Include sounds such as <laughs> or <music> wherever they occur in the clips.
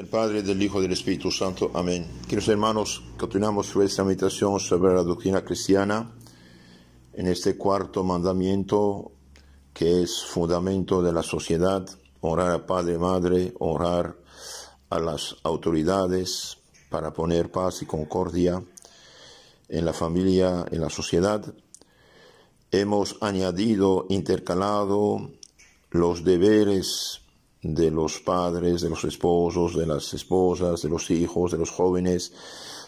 el Padre, del Hijo y del Espíritu Santo. Amén. Queridos hermanos, continuamos nuestra meditación sobre la doctrina cristiana en este cuarto mandamiento que es fundamento de la sociedad, orar a Padre y Madre, orar a las autoridades para poner paz y concordia en la familia, en la sociedad. Hemos añadido, intercalado los deberes de los padres, de los esposos, de las esposas, de los hijos, de los jóvenes,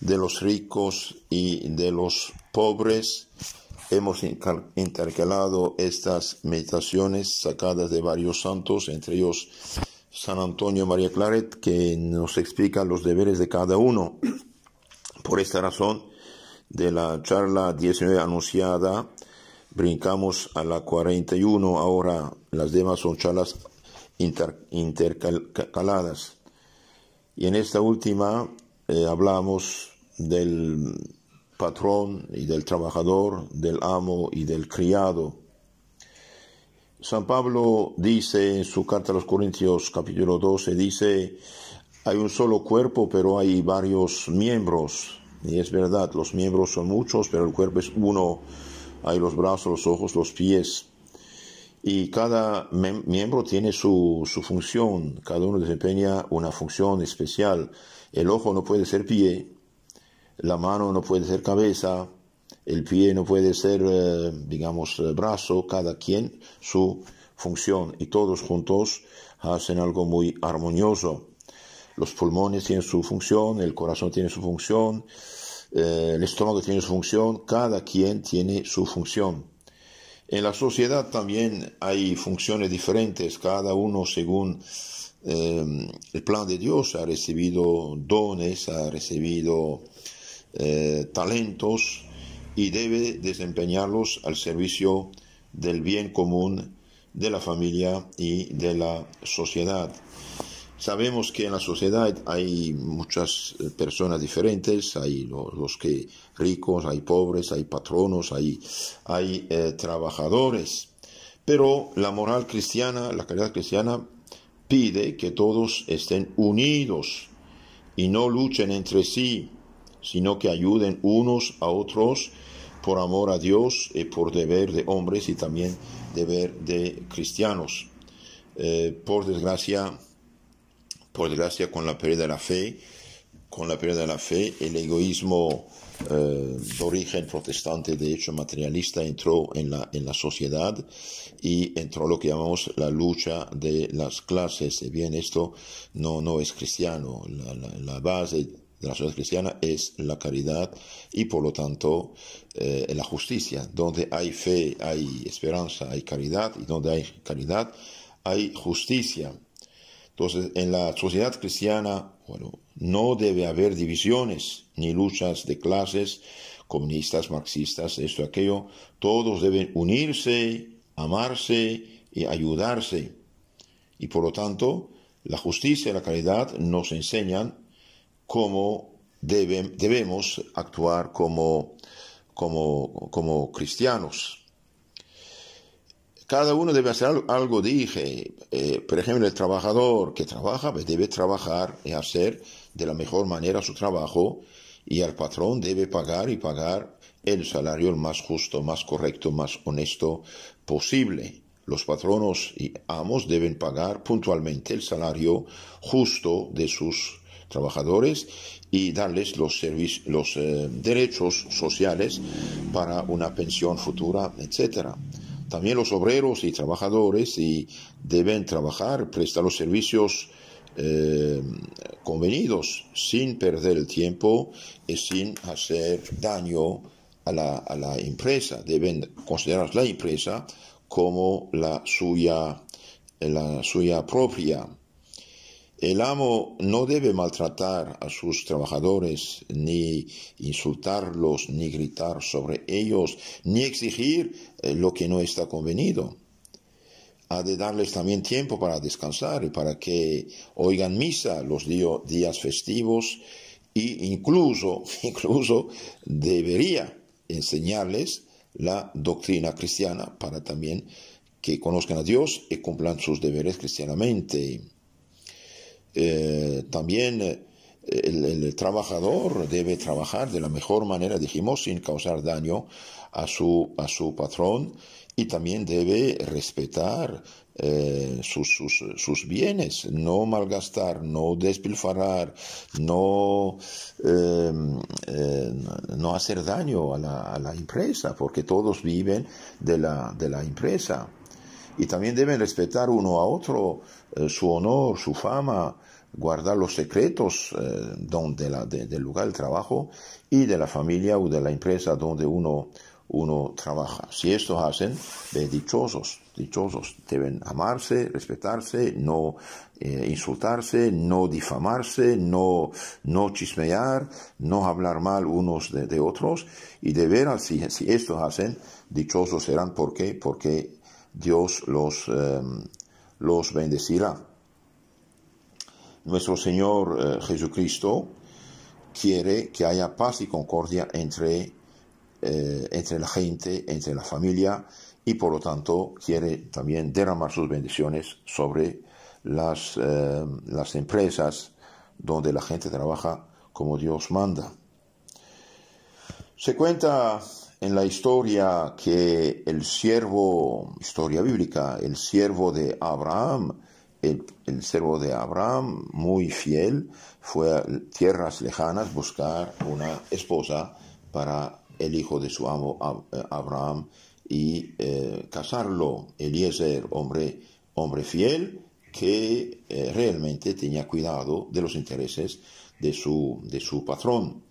de los ricos y de los pobres. Hemos intercalado estas meditaciones sacadas de varios santos, entre ellos San Antonio María Claret, que nos explica los deberes de cada uno. Por esta razón, de la charla 19 anunciada, brincamos a la 41. Ahora las demás son charlas intercaladas. Y en esta última eh, hablamos del patrón y del trabajador, del amo y del criado. San Pablo dice en su carta a los Corintios capítulo 12, dice, hay un solo cuerpo, pero hay varios miembros. Y es verdad, los miembros son muchos, pero el cuerpo es uno. Hay los brazos, los ojos, los pies y cada miembro tiene su, función, cada uno desempeña una función especial. El ojo no puede ser pie, la mano no puede ser cabeza, el pie no puede ser, eh, digamos, eh, brazo, cada quien su función y todos juntos hacen algo muy armonioso. Los pulmones tienen su función, el corazón tiene su función, eh, el estómago tiene su función, cada quien tiene su función. En la sociedad también hay funciones diferentes, cada uno según em, el plan de Dios ha recibido dones, ha recibido eh, talentos y debe desempeñarlos al servicio del bien común de la familia y de la sociedad. Sabemos que en la sociedad hay muchas eh, personas diferentes, hay los, que ricos, hay pobres, hay patronos, hay, hay eh, trabajadores, pero la moral cristiana, la caridad cristiana pide que todos estén unidos y no luchen entre sí, sino que ayuden unos a otros por amor a Dios y eh, por deber de hombres y también deber de cristianos. por desgracia, por desgracia, con la pérdida de la fe, con la pérdida de la fe, el egoísmo eh, de origen protestante, de hecho materialista, entró en la, en la sociedad y entró lo que llamamos la lucha de las clases. Eh, bien, esto no, no es cristiano. La, base de la sociedad cristiana es la caridad y por lo tanto eh, la justicia. Donde hay fe, hay esperanza, hay caridad y donde hay caridad, hay justicia. Entonces, en la sociedad cristiana, no debe haber divisiones ni luchas de clases, comunistas, marxistas, esto, aquello. Todos deben unirse, amarse y ayudarse. Y por lo tanto, la justicia y la caridad nos enseñan cómo debemos actuar como, como cristianos. Cada uno debe hacer algo, dije. Eh, por ejemplo, el trabajador que trabaja pues, debe trabajar y hacer de la mejor manera su trabajo y el patrón debe pagar y pagar el salario el más justo, más correcto, más honesto posible. Los patronos y amos deben pagar puntualmente el salario justo de sus trabajadores y darles los, eh, derechos sociales para una pensión futura, etcétera. También los obreros y trabajadores y deben trabajar, prestar los servicios eh, convenidos sin perder el tiempo y sin hacer daño a la, empresa. Deben considerar la empresa como la suya, la suya propia. El amo no debe maltratar a sus trabajadores, ni insultarlos, ni gritar sobre ellos, ni exigir eh, lo que no está convenido. Ha de darles también tiempo para descansar y para que oigan misa los días festivos e incluso, <laughs> incluso debería enseñarles la doctrina cristiana para también que conozcan a Dios y cumplan sus deberes cristianamente. Eh, también eh, el, trabajador debe trabajar de la mejor manera, dijimos, sin causar daño a su, a su patrón y también debe respetar eh, sus, bienes, no malgastar, no despilfarrar, no, em, no hacer daño a la, empresa, porque todos viven de la empresa y también deben respetar uno a otro eh, su honor, su fama, guardar los secretos eh, donde del lugar de trabajo y de la familia o de la empresa donde uno, uno trabaja. Si estos hacen, dichosos, dichosos, deben amarse, respetarse, no eh, insultarse, no difamarse, no, no chismear, no hablar mal unos de, otros y de veras, si, si estos hacen, dichosos serán. ¿Por qué? Porque Dios los, em, los bendecirá. Nuestro Señor eh, Jesucristo quiere que haya paz y concordia entre, eh, entre la gente, entre la familia, y por lo tanto quiere también derramar sus bendiciones sobre las, em, las empresas donde la gente trabaja como Dios manda. Se cuenta en la historia que el siervo, historia bíblica, el siervo de Abraham, el, siervo de Abraham, muy fiel, fue a tierras lejanas buscar una esposa para el hijo de su amo eh, Abraham y eh, casarlo. Eliezer, hombre, hombre fiel, que eh, realmente tenía cuidado de los intereses de su, de su patrón.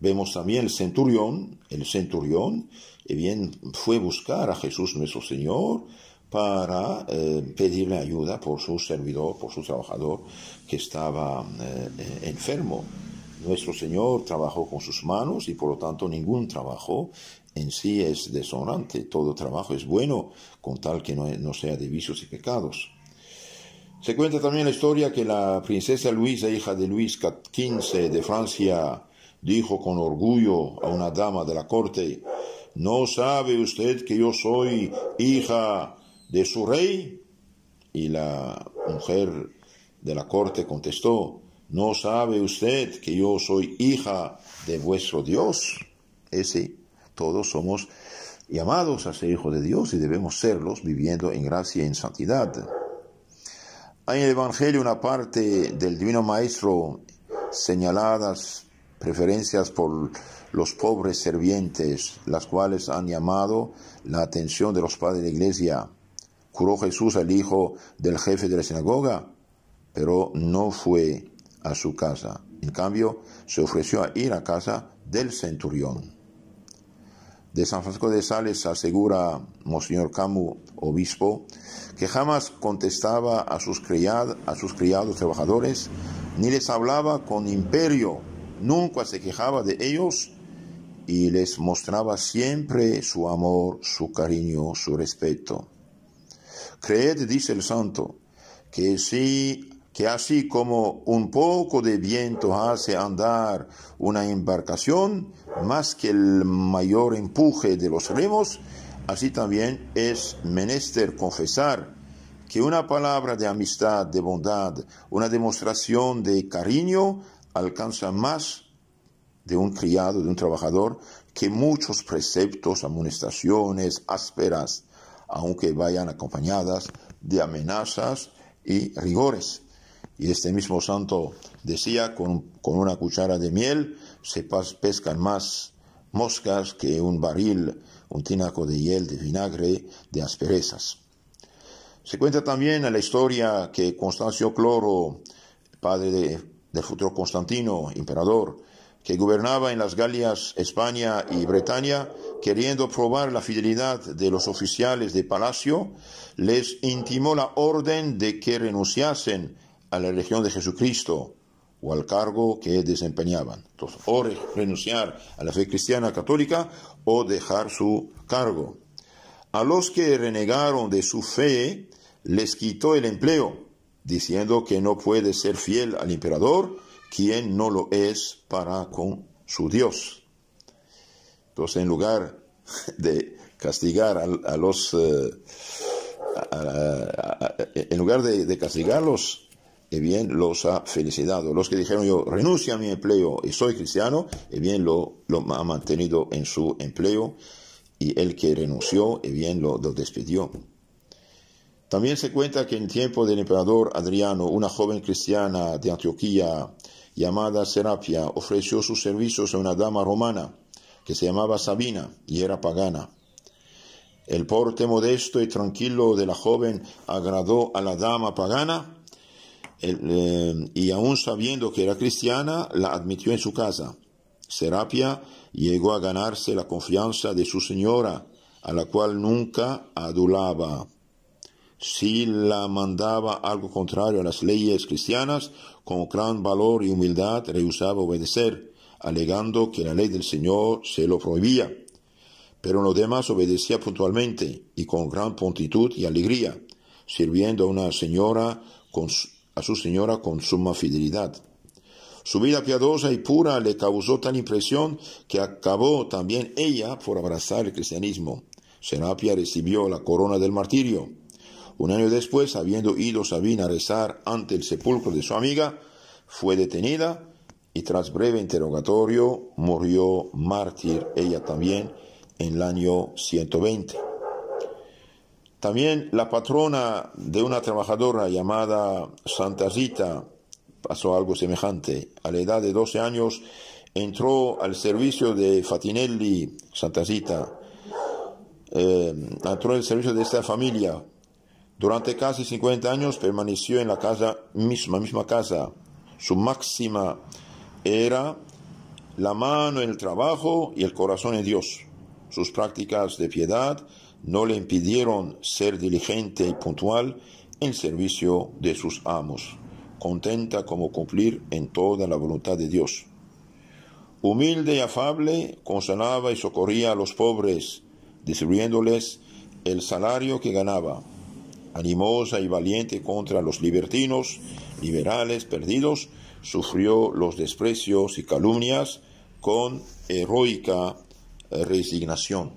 Vemos también el centurión, el centurión, y eh, bien, fue buscar a Jesús nuestro Señor para eh, pedirle ayuda por su servidor, por su trabajador que estaba eh, enfermo. Nuestro Señor trabajó con sus manos y por lo tanto ningún trabajo en sí es deshonrante. Todo trabajo es bueno con tal que no, no sea de vicios y pecados. Se cuenta también la historia que la princesa Luisa, hija de Luis XV de Francia, dijo con orgullo a una dama de la corte, ¿no sabe usted que yo soy hija de su rey? Y la mujer de la corte contestó, ¿no sabe usted que yo soy hija de vuestro Dios? Ese, todos somos llamados a ser hijos de Dios y debemos serlos viviendo en gracia y en santidad. Hay en el Evangelio una parte del Divino Maestro señaladas preferencias por los pobres servientes, las cuales han llamado la atención de los padres de la iglesia. Curó Jesús al hijo del jefe de la sinagoga, pero no fue a su casa. En cambio, se ofreció a ir a casa del centurión. De San Francisco de Sales asegura Monseñor Camus, obispo, que jamás contestaba a sus, criados, a sus criados trabajadores, ni les hablaba con imperio nunca se quejaba de ellos y les mostraba siempre su amor, su cariño, su respeto. Creed, dice el santo, que que así como un poco de viento hace andar una embarcación, más que el mayor empuje de los remos, así también es menester confesar que una palabra de amistad, de bondad, una demostración de cariño alcanza más de un criado, de un trabajador, que muchos preceptos, amonestaciones, ásperas, aunque vayan acompañadas de amenazas y rigores. Y este mismo santo decía, con, una cuchara de miel se pescan más moscas que un barril, un tinaco de hiel, de vinagre, de asperezas. Se cuenta también en la historia que Constancio Cloro, padre de del futuro Constantino, emperador, que gobernaba en las Galias, España y Bretaña, queriendo probar la fidelidad de los oficiales de palacio, les intimó la orden de que renunciasen a la religión de Jesucristo o al cargo que desempeñaban. Entonces, o renunciar a la fe cristiana católica o dejar su cargo. A los que renegaron de su fe les quitó el empleo diciendo que no puede ser fiel al emperador quien no lo es para con su Dios. Entonces, en lugar de castigar a, los... Eh, en lugar de, castigarlos, eh, bien, los ha felicitado. Los que dijeron yo renuncio a mi empleo y soy cristiano, eh, bien, lo, lo ha mantenido en su empleo. Y el que renunció, bien, lo despidió. También se cuenta que en el tiempo del emperador Adriano, una joven cristiana de Antioquía llamada Serapia ofreció sus servicios a una dama romana que se llamaba Sabina y era pagana. El porte modesto y tranquilo de la joven agradó a la dama pagana eh, y aun sabiendo que era cristiana, la admitió en su casa. Serapia llegó a ganarse la confianza de su señora, a la cual nunca adulaba si la mandaba algo contrario a las leyes cristianas, con gran valor y humildad rehusaba obedecer, alegando que la ley del Señor se lo prohibía. Pero los demás obedecía puntualmente y con gran prontitud y alegría, sirviendo a una señora a su señora con suma fidelidad. Su vida piadosa y pura le causó tal impresión que acabó también ella por abrazar el cristianismo. Serapia recibió la corona del martirio. Un año después, habiendo ido Sabina a rezar ante el sepulcro de su amiga, fue detenida y tras breve interrogatorio murió mártir ella también en el año 120. También la patrona de una trabajadora llamada Santa pasó algo semejante. A la edad de 12 años entró al servicio de Fatinelli, Santa Rita, eh, entró al servicio de esta familia durante casi 50 años permaneció en la casa misma, misma casa. Su máxima era la mano en el trabajo y el corazón en Dios. Sus prácticas de piedad no le impidieron ser diligente y puntual en servicio de sus amos, contenta como cumplir en toda la voluntad de Dios. Humilde y afable, consolaba y socorría a los pobres, distribuyéndoles el salario que ganaba animosa y valiente contra los libertinos, liberales, perdidos, sufrió los desprecios y calumnias con heroica eh, resignación.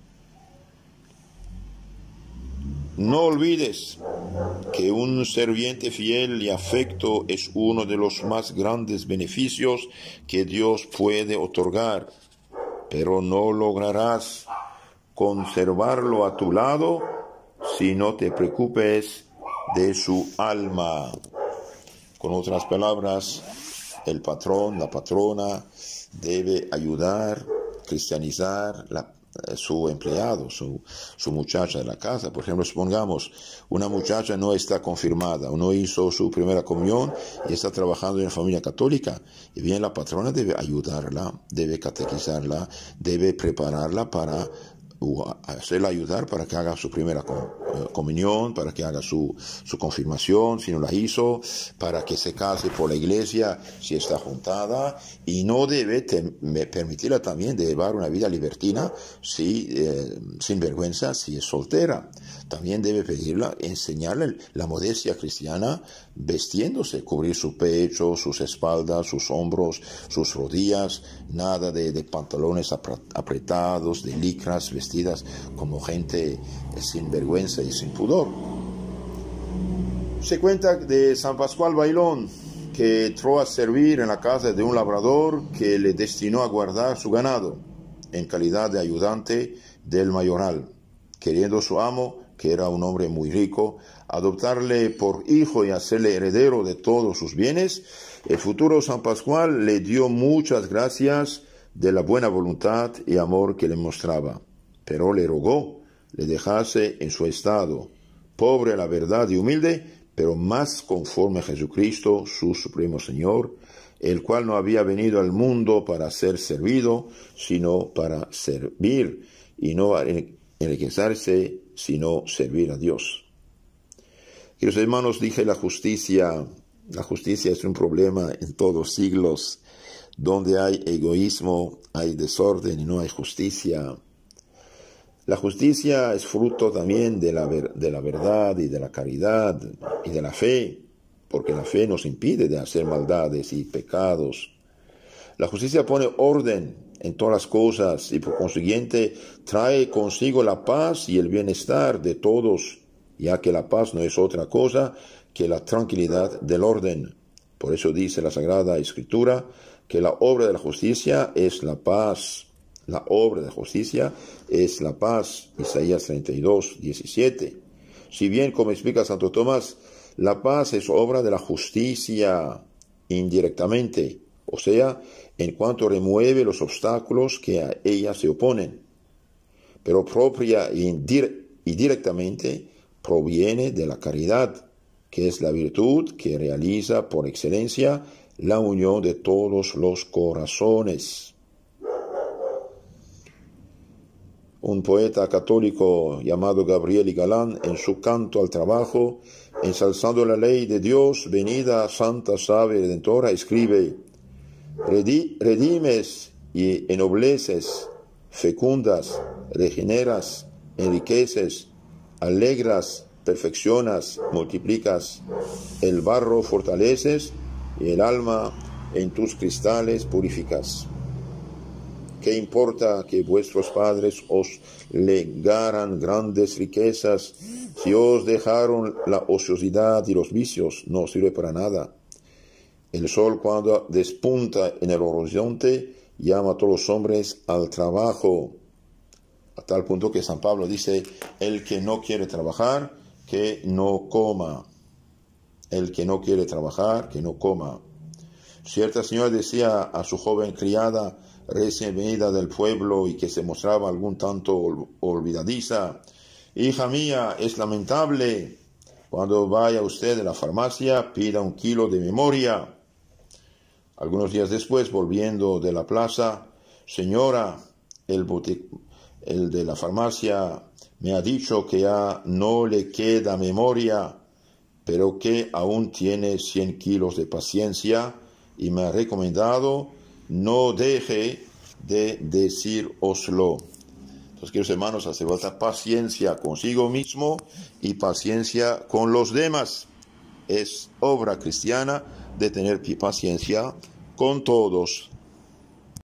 No olvides que un serviente fiel y afecto es uno de los más grandes beneficios que Dios puede otorgar, pero no lograrás conservarlo a tu lado si no te preocupes de su alma. Con otras palabras, el patrón, la patrona, debe ayudar, cristianizar la, eh, su empleado, su, su, muchacha de la casa. Por ejemplo, supongamos, una muchacha no está confirmada, no hizo su primera comunión y está trabajando en la familia católica. Y bien, la patrona debe ayudarla, debe catequizarla, debe prepararla para o hacerla ayudar para que haga su primera eh, comunión, para que haga su, su, confirmación, si no la hizo, para que se case por la iglesia si está juntada, y no debe permitirla también de llevar una vida libertina si, eh, sin vergüenza si es soltera también debe pedirla, enseñarle la modestia cristiana vestiéndose, cubrir su pecho, sus espaldas, sus hombros, sus rodillas, nada de, pantalones apretados, de licras, vestidas como gente sin vergüenza y sin pudor. Se cuenta de San Pascual Bailón, que entró a servir en la casa de un labrador que le destinó a guardar su ganado en calidad de ayudante del mayoral, queriendo su amo que era un hombre muy rico, adoptarle por hijo y hacerle heredero de todos sus bienes, el futuro San Pascual le dio muchas gracias de la buena voluntad y amor que le mostraba, pero le rogó le dejase en su estado, pobre a la verdad y humilde, pero más conforme a Jesucristo, su supremo Señor, el cual no había venido al mundo para ser servido, sino para servir y no enriquecerse sino servir a Dios. Queridos los hermanos, dije la justicia, la justicia es un problema en todos siglos. Donde hay egoísmo, hay desorden y no hay justicia. La justicia es fruto también de la, de la verdad y de la caridad y de la fe, porque la fe nos impide de hacer maldades y pecados. La justicia pone orden en todas las cosas y por consiguiente trae consigo la paz y el bienestar de todos, ya que la paz no es otra cosa que la tranquilidad del orden. Por eso dice la Sagrada Escritura que la obra de la justicia es la paz. La obra de justicia es la paz. Isaías 32, 17. Si bien, como explica Santo Tomás, la paz es obra de la justicia indirectamente, o sea, en cuanto remueve los obstáculos que a ella se oponen, pero propia y, directamente proviene de la caridad, que es la virtud que realiza por excelencia la unión de todos los corazones. Un poeta católico llamado Gabriel y Galán, en su canto al trabajo, ensalzando la ley de Dios, venida a Santa Sabe Redentora, escribe, redimes y ennobleces, fecundas, regeneras, enriqueces, alegras, perfeccionas, multiplicas, el barro fortaleces y el alma en tus cristales purificas. ¿Qué importa que vuestros padres os legaran grandes riquezas si os dejaron la ociosidad y los vicios? No sirve para nada el sol cuando despunta en el horizonte llama a todos los hombres al trabajo. A tal punto que San Pablo dice, el que no quiere trabajar, que no coma. El que no quiere trabajar, que no coma. Cierta señora decía a su joven criada, recién venida del pueblo y que se mostraba algún tanto olvidadiza, hija mía, es lamentable. Cuando vaya usted a la farmacia, pida un kilo de memoria algunos días después, volviendo de la plaza, señora, el, de la farmacia me ha dicho que ya no le queda memoria, pero que aún tiene 100 kilos de paciencia y me ha recomendado no deje de Oslo. Entonces, queridos hermanos, hace falta paciencia consigo mismo y paciencia con los demás. Es obra cristiana de tener paciencia con todos.